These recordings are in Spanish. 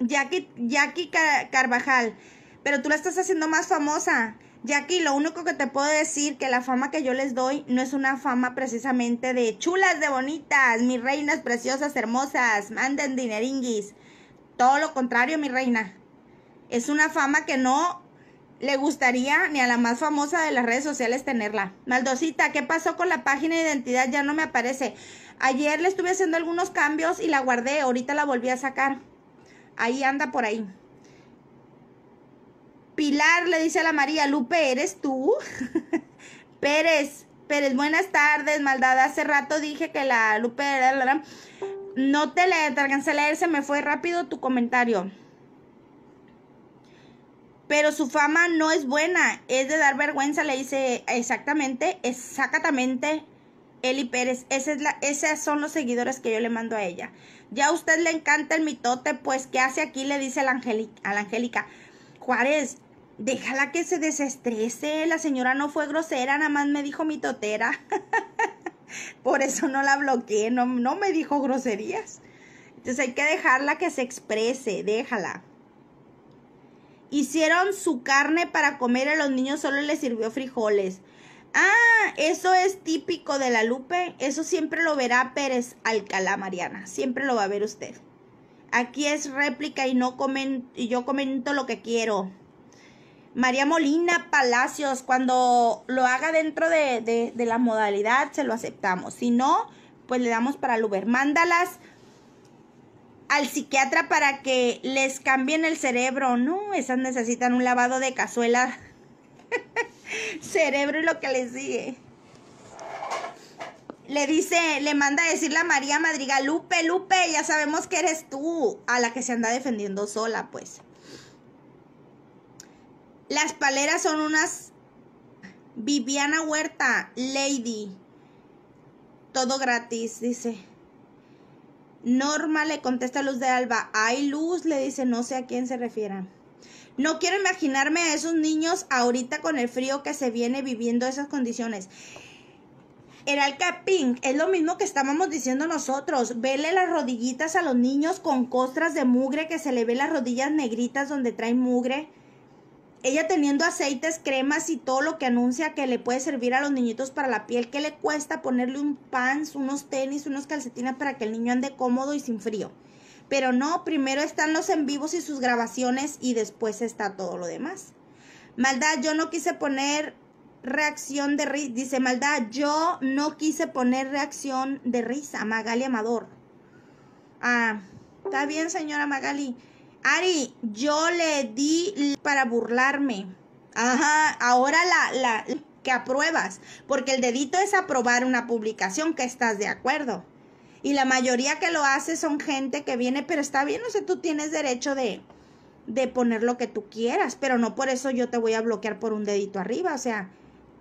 Jackie, Jackie Carvajal, pero tú la estás haciendo más famosa. Jackie, lo único que te puedo decir que la fama que yo les doy no es una fama precisamente de chulas, de bonitas, mis reinas preciosas, hermosas, manden dineringuis. Todo lo contrario, mi reina. Es una fama que no le gustaría ni a la más famosa de las redes sociales tenerla. Maldosita, ¿qué pasó con la página de identidad? Ya no me aparece. Ayer le estuve haciendo algunos cambios y la guardé, ahorita la volví a sacar. Ahí anda por ahí. Pilar le dice a la María, Lupe, ¿eres tú? Pérez, Pérez, buenas tardes, maldad. Hace rato dije que la Lupe... No te, le, alcancé a leer, se me fue rápido tu comentario. Pero su fama no es buena, es de dar vergüenza, le dice exactamente, exactamente, Eli Pérez, esa son los seguidores que yo le mando a ella. Ya a usted le encanta el mitote, pues ¿qué hace aquí? Le dice a la Angélica. Juárez, déjala que se desestrese, la señora no fue grosera, nada más me dijo mitotera. Por eso no la bloqueé, no, no me dijo groserías. Entonces hay que dejarla que se exprese, déjala. Hicieron su carne para comer a los niños, solo les sirvió frijoles. Ah, eso es típico de la Lupe. Eso siempre lo verá Pérez Alcalá, Mariana. Siempre lo va a ver usted. Aquí es réplica y, no comen, y yo comento lo que quiero. María Molina Palacios, cuando lo haga dentro de, de, la modalidad, se lo aceptamos. Si no, pues le damos para Luber. Mándalas al psiquiatra para que les cambien el cerebro. No, esas necesitan un lavado de cazuela. Cerebro y lo que le sigue. Le dice, le manda a decirle a María Madriga, Lupe, Lupe, ya sabemos que eres tú, a la que se anda defendiendo sola, pues. Las paleras son unas Viviana Huerta, Lady. Todo gratis, dice. Norma le contesta Luz de Alba. Ay, Luz, le dice, no sé a quién se refieran. No quiero imaginarme a esos niños ahorita con el frío que se viene viviendo esas condiciones. El Pink, es lo mismo que estábamos diciendo nosotros. Vele las rodillitas a los niños con costras de mugre que se le ve las rodillas negritas donde trae mugre. Ella teniendo aceites, cremas y todo lo que anuncia que le puede servir a los niñitos para la piel. que le cuesta ponerle un pants, unos tenis, unos calcetines para que el niño ande cómodo y sin frío? Pero no, primero están los en vivos y sus grabaciones y después está todo lo demás. Maldad, yo no quise poner reacción de risa. Dice Maldad, yo no quise poner reacción de risa. Magali Amador. Ah, está bien, señora Magali. Ari, yo le di para burlarme. Ajá, ahora la, la que apruebas, porque el dedito es aprobar una publicación que estás de acuerdo. Y la mayoría que lo hace son gente que viene, pero está bien, o sea, tú tienes derecho de, de poner lo que tú quieras, pero no por eso yo te voy a bloquear por un dedito arriba, o sea,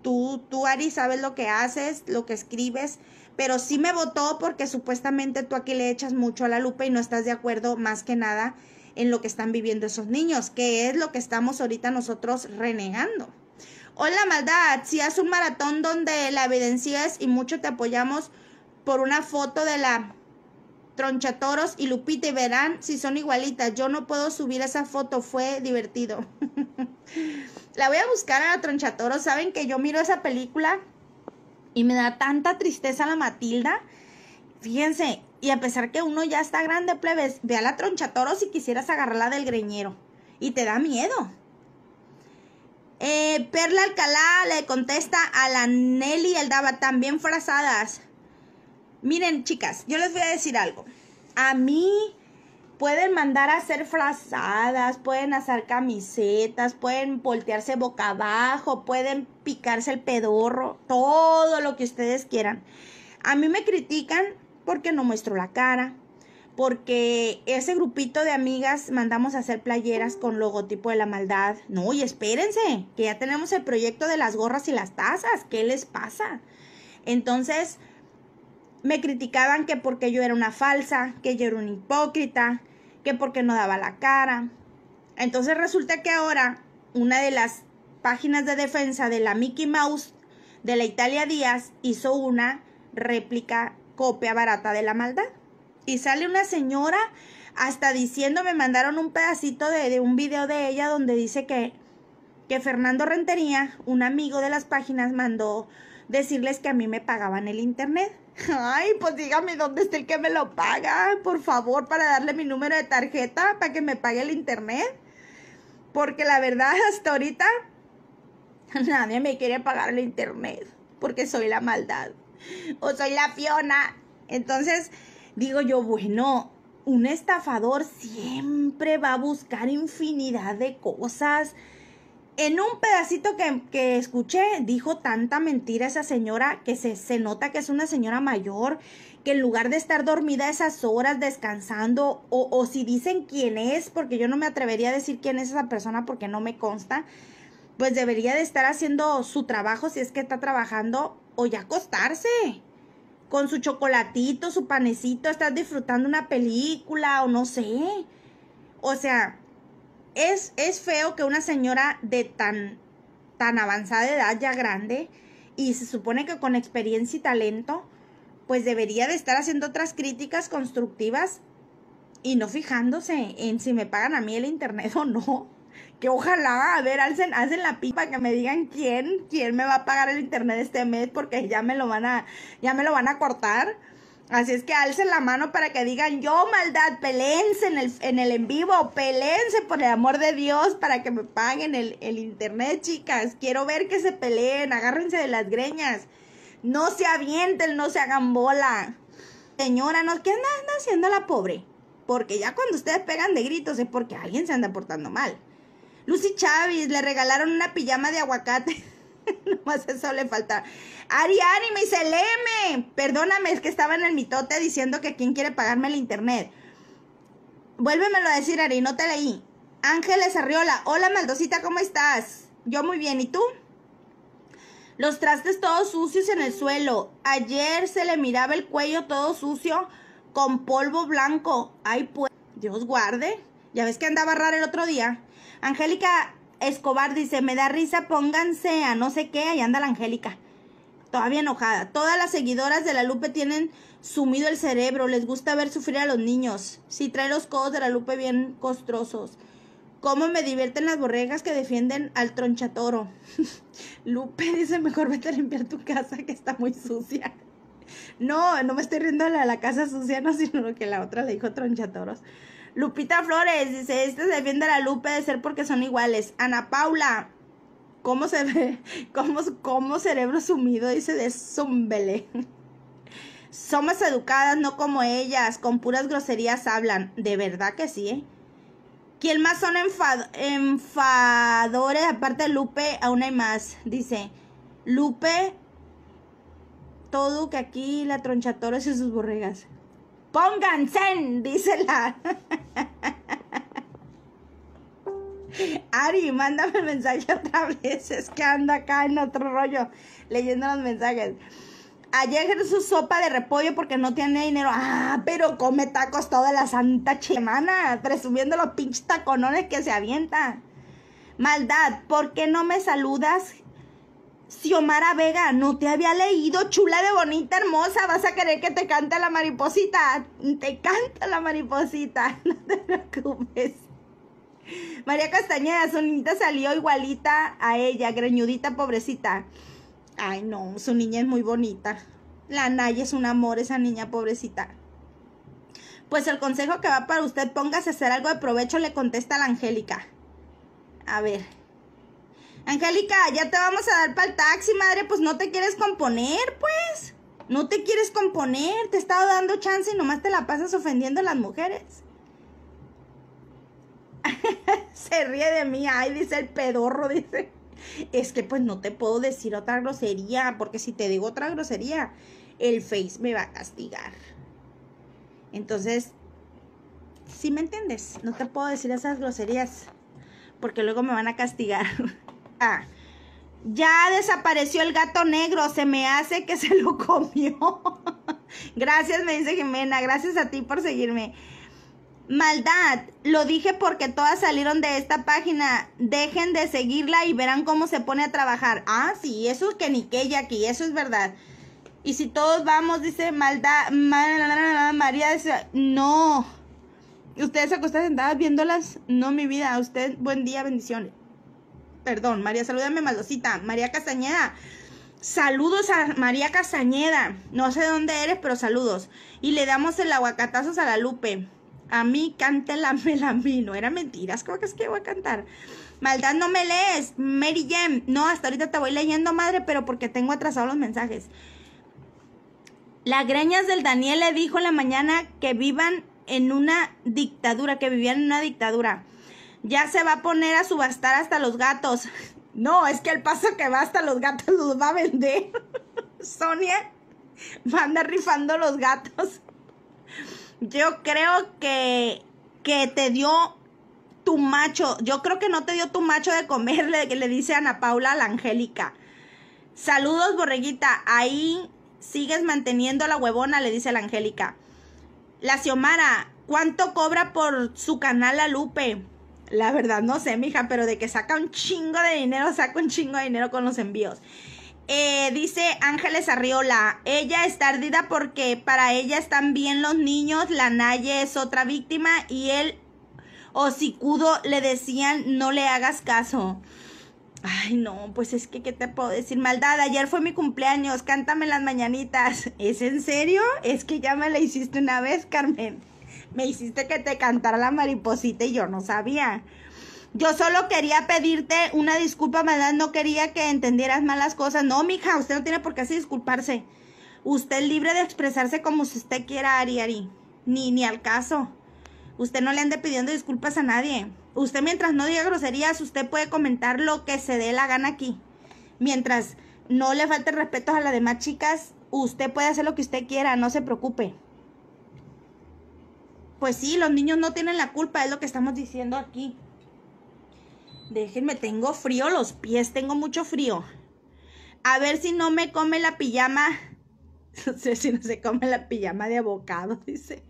tú, tú Ari, sabes lo que haces, lo que escribes, pero sí me votó porque supuestamente tú aquí le echas mucho a la lupa y no estás de acuerdo más que nada en lo que están viviendo esos niños, que es lo que estamos ahorita nosotros renegando. Hola maldad, si haces un maratón donde la evidencias y mucho te apoyamos, por una foto de la Tronchatoros y Lupita y verán si son igualitas. Yo no puedo subir esa foto, fue divertido. la voy a buscar a la Tronchatoros. Saben que yo miro esa película y me da tanta tristeza la Matilda. Fíjense, y a pesar que uno ya está grande, plebes, ve a la Tronchatoros si quisieras agarrarla del greñero. Y te da miedo. Eh, Perla Alcalá le contesta a la Nelly daba también frazadas. Miren, chicas, yo les voy a decir algo. A mí pueden mandar a hacer frazadas, pueden hacer camisetas, pueden voltearse boca abajo, pueden picarse el pedorro, todo lo que ustedes quieran. A mí me critican porque no muestro la cara, porque ese grupito de amigas mandamos a hacer playeras con logotipo de la maldad. No, y espérense, que ya tenemos el proyecto de las gorras y las tazas, ¿qué les pasa? Entonces, me criticaban que porque yo era una falsa, que yo era una hipócrita, que porque no daba la cara. Entonces resulta que ahora una de las páginas de defensa de la Mickey Mouse de la Italia Díaz hizo una réplica copia barata de la maldad. Y sale una señora hasta diciendo, me mandaron un pedacito de, un video de ella donde dice que, que Fernando Rentería, un amigo de las páginas, mandó decirles que a mí me pagaban el internet. Ay, pues dígame dónde está el que me lo paga, por favor, para darle mi número de tarjeta para que me pague el internet. Porque la verdad, hasta ahorita nadie me quiere pagar el internet, porque soy la maldad o soy la Fiona. Entonces, digo yo, bueno, un estafador siempre va a buscar infinidad de cosas en un pedacito que, escuché, dijo tanta mentira esa señora que se, nota que es una señora mayor, que en lugar de estar dormida esas horas descansando, o, si dicen quién es, porque yo no me atrevería a decir quién es esa persona porque no me consta, pues debería de estar haciendo su trabajo si es que está trabajando, o ya acostarse con su chocolatito, su panecito, estar disfrutando una película o no sé. O sea, es, es feo que una señora de tan, tan avanzada edad, ya grande, y se supone que con experiencia y talento, pues debería de estar haciendo otras críticas constructivas y no fijándose en si me pagan a mí el internet o no. Que ojalá, a ver, hacen, la pipa que me digan quién, quién me va a pagar el internet este mes porque ya me lo van a, ya me lo van a cortar Así es que alcen la mano para que digan yo maldad, pelense en el en, el en vivo, pelense por el amor de Dios para que me paguen el, el internet, chicas. Quiero ver que se peleen, agárrense de las greñas. No se avienten, no se hagan bola. Señora, ¿no? ¿qué anda, anda haciendo la pobre? Porque ya cuando ustedes pegan de gritos es porque alguien se anda portando mal. Lucy Chávez le regalaron una pijama de aguacate. Nomás eso le falta. Ari, Ari, me dice, M. Perdóname, es que estaba en el mitote diciendo que quién quiere pagarme el internet. Vuélvemelo a decir, Ari, no te leí. Ángeles Arriola, hola Maldosita, ¿cómo estás? Yo muy bien, ¿y tú? Los trastes todos sucios en el suelo. Ayer se le miraba el cuello todo sucio con polvo blanco. Ay, pues, Dios guarde. Ya ves que andaba raro el otro día. Angélica Escobar dice, me da risa, pónganse a no sé qué, ahí anda la Angélica. Todavía enojada. Todas las seguidoras de la Lupe tienen sumido el cerebro, les gusta ver sufrir a los niños. Si sí, trae los codos de la Lupe bien costrosos. ¿Cómo me divierten las borregas que defienden al tronchatoro? Lupe dice, mejor vete a limpiar tu casa que está muy sucia. no, no me estoy riendo de la, casa sucia, no, sino lo que la otra le dijo tronchatoros. Lupita Flores dice, este defiende a la Lupe de ser porque son iguales. Ana Paula, ¿cómo se ve? ¿Cómo, cómo cerebro sumido? Dice de Somos educadas, no como ellas, con puras groserías hablan. De verdad que sí, ¿eh? ¿Quién más son enfadores? Aparte de Lupe, aún hay más. Dice, Lupe, todo que aquí la tronchatoro y sus borregas pónganse, dice la... Ari, mándame el mensaje otra vez, es que ando acá en otro rollo leyendo los mensajes. Ayer su sopa de repollo porque no tiene dinero. Ah, pero come tacos toda la santa semana, presumiendo los pinches taconones que se avienta. Maldad, ¿por qué no me saludas? Xiomara Vega, no te había leído, chula de bonita, hermosa, vas a querer que te cante la mariposita. Te canta la mariposita, no te preocupes. María Castañeda, su niñita salió igualita a ella, greñudita, pobrecita. Ay, no, su niña es muy bonita. La Naya es un amor, esa niña pobrecita. Pues el consejo que va para usted, póngase a hacer algo de provecho, le contesta la Angélica. A ver. Angélica, ya te vamos a dar para el taxi, madre, pues no te quieres componer, pues. No te quieres componer, te he estado dando chance y nomás te la pasas ofendiendo a las mujeres. Se ríe de mí, ay, dice el pedorro, dice. Es que pues no te puedo decir otra grosería, porque si te digo otra grosería, el Face me va a castigar. Entonces, si me entiendes, no te puedo decir esas groserías, porque luego me van a castigar. Ya desapareció el gato negro, se me hace que se lo comió. gracias, me dice Jimena, gracias a ti por seguirme. Maldad, lo dije porque todas salieron de esta página. Dejen de seguirla y verán cómo se pone a trabajar. Ah, sí, eso es que ni que aquí, eso es verdad. Y si todos vamos, dice Maldad, María, no. Ustedes se sentadas viéndolas, no mi vida. Usted, buen día, bendiciones perdón, María, salúdame, maldosita, María Castañeda. Saludos a María Castañeda. No sé dónde eres, pero saludos. Y le damos el aguacatazo a la Lupe. A mí cántela, la No era mentiras, ¿cómo que es que voy a cantar? Maldad no me lees, Mary Jem. No, hasta ahorita te voy leyendo, madre, pero porque tengo atrasados los mensajes. Las greñas del Daniel le dijo en la mañana que vivan en una dictadura, que vivían en una dictadura. Ya se va a poner a subastar hasta los gatos. No, es que el paso que va hasta los gatos los va a vender. Sonia va a andar rifando los gatos. Yo creo que, que te dio tu macho. Yo creo que no te dio tu macho de comer, le, le dice Ana Paula a la Angélica. Saludos, borreguita. Ahí sigues manteniendo la huevona, le dice la Angélica. La Xiomara, ¿cuánto cobra por su canal a Lupe? La verdad, no sé, mija, pero de que saca un chingo de dinero, saca un chingo de dinero con los envíos. Eh, dice Ángeles Arriola, ella está ardida porque para ella están bien los niños, la Naye es otra víctima y él o Sicudo le decían no le hagas caso. Ay, no, pues es que, ¿qué te puedo decir? Maldad, ayer fue mi cumpleaños, cántame las mañanitas. ¿Es en serio? Es que ya me la hiciste una vez, Carmen me hiciste que te cantara la mariposita y yo no sabía. Yo solo quería pedirte una disculpa, ¿verdad? no quería que entendieras malas cosas. No, mija, usted no tiene por qué así disculparse. Usted es libre de expresarse como si usted quiera, Ari, Ari. Ni, ni al caso. Usted no le ande pidiendo disculpas a nadie. Usted mientras no diga groserías, usted puede comentar lo que se dé la gana aquí. Mientras no le falte respeto a las demás chicas, usted puede hacer lo que usted quiera, no se preocupe. Pues sí, los niños no tienen la culpa, es lo que estamos diciendo aquí. Déjenme, tengo frío los pies, tengo mucho frío. A ver si no me come la pijama. No sé si no se come la pijama de abocado, dice.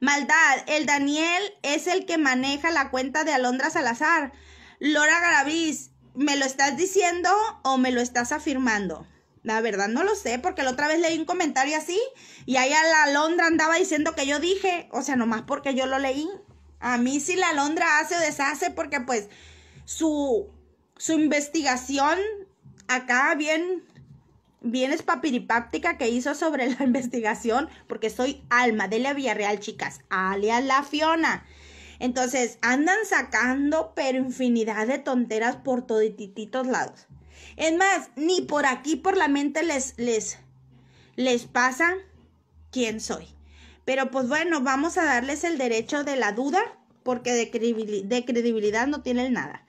Maldad, el Daniel es el que maneja la cuenta de Alondra Salazar. Lora Garaviz, ¿me lo estás diciendo o me lo estás afirmando? La verdad no lo sé, porque la otra vez leí un comentario así y ahí a la Londra andaba diciendo que yo dije, o sea, nomás porque yo lo leí. A mí sí la Londra hace o deshace, porque pues su, su investigación acá bien, bien papiripáptica que hizo sobre la investigación, porque soy Alma de la Villarreal, chicas, alias La Fiona. Entonces, andan sacando pero infinidad de tonteras por todititos lados. Es más, ni por aquí por la mente les, les, les pasa quién soy. Pero pues bueno, vamos a darles el derecho de la duda porque de, credibilidad no tienen nada.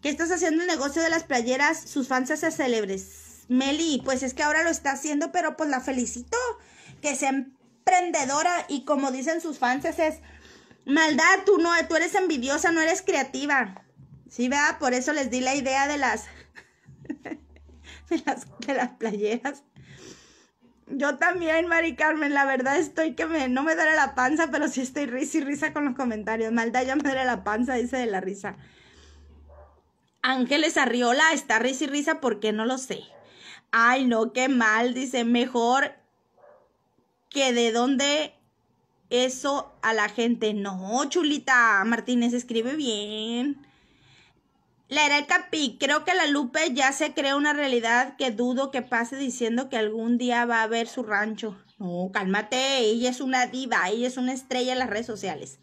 ¿Qué estás haciendo el negocio de las playeras? Sus fans se célebres. Meli, pues es que ahora lo está haciendo, pero pues la felicito. Que sea emprendedora y como dicen sus fans es maldad, tú no, tú eres envidiosa, no eres creativa. Sí, vea, por eso les di la idea de las de, las, de las playeras. Yo también, Mari Carmen, la verdad estoy que me, no me duele la panza, pero sí estoy risa y risa con los comentarios. Maldaya ya me duele la panza, dice de la risa. Ángeles Arriola está risa y risa porque no lo sé. Ay, no, qué mal, dice, mejor que de dónde eso a la gente. No, chulita, Martínez escribe bien. La el capi creo que la Lupe ya se crea una realidad que dudo que pase diciendo que algún día va a ver su rancho. No, cálmate, ella es una diva, ella es una estrella en las redes sociales.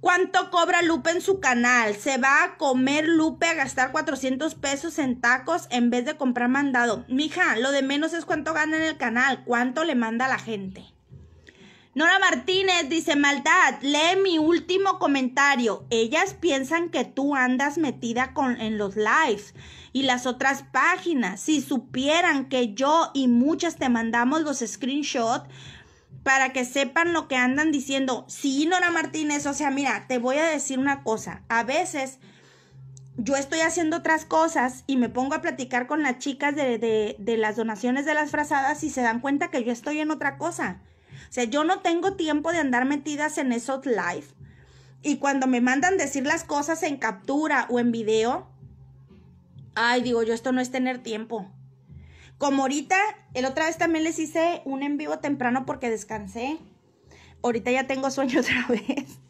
¿Cuánto cobra Lupe en su canal? Se va a comer Lupe a gastar 400 pesos en tacos en vez de comprar mandado. Mija, lo de menos es cuánto gana en el canal, cuánto le manda a la gente. Nora Martínez dice, maldad, lee mi último comentario. Ellas piensan que tú andas metida con, en los lives y las otras páginas. Si supieran que yo y muchas te mandamos los screenshots para que sepan lo que andan diciendo. Sí, Nora Martínez, o sea, mira, te voy a decir una cosa. A veces yo estoy haciendo otras cosas y me pongo a platicar con las chicas de, de, de las donaciones de las frazadas y se dan cuenta que yo estoy en otra cosa. O sea, yo no tengo tiempo de andar metidas en esos live. Y cuando me mandan decir las cosas en captura o en video, ay, digo, yo esto no es tener tiempo. Como ahorita, el otra vez también les hice un en vivo temprano porque descansé. Ahorita ya tengo sueño otra vez.